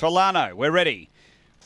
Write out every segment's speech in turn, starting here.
Tholano, we're ready.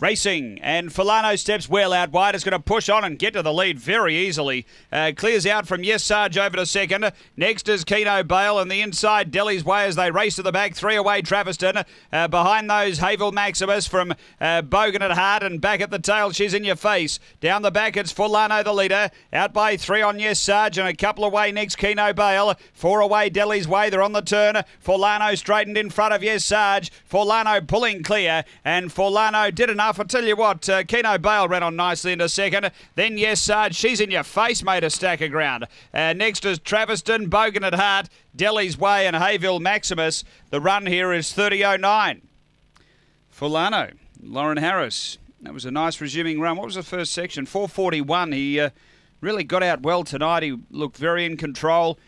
Racing and Filano steps well out wide. Is going to push on and get to the lead very easily. Uh, clears out from Yes Sarge over to second. Next is Keno Bale and the inside Delhi's way as they race to the back. Three away Traviston. Uh, behind those Havel Maximus from uh, Bogan at Hart and back at the tail. She's in your face. Down the back it's Fulano the leader. Out by three on Yes Sarge and a couple away next Keno Bale. Four away Delhi's way. They're on the turn. Fulano straightened in front of Yes Sarge. Forlano pulling clear and Fulano did enough enough. I tell you what, uh, Keno Bale ran on nicely into second. Then Yes Sarge, she's in your face, made a stack of ground. Uh, next is Traviston, Bogan at Heart, Delhi's Way, and Hayville Maximus. The run here is 30.09. Fulano, Lauren Harris. That was a nice resuming run. What was the first section? 441. He uh, really got out well tonight. He looked very in control.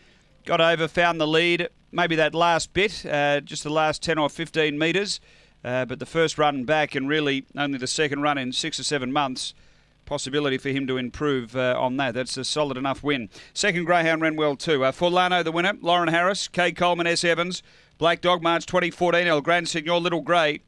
Got over, found the lead. Maybe that last bit, uh, just the last 10 or 15 metres. Uh, but the first run back, and really only the second run in six or seven months, possibility for him to improve uh, on that. That's a solid enough win. Second Greyhound ran well too. Uh, Forlano, the winner, Lauren Harris, Kay Coleman, S. Evans, Black Dog, March 2014, El Gran Senor, Little Grey,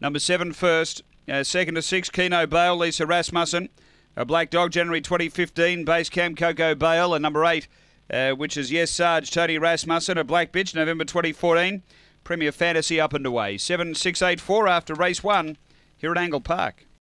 number seven first, uh, second to six, Keno Bale, Lisa Rasmussen, a Black Dog, January 2015, base cam, Coco Bale, and number eight, uh, which is Yes Sarge, Tony Rasmussen, a Black Bitch, November 2014. Premier Fantasy up and away. 7 6 8 4 after race one here at Angle Park.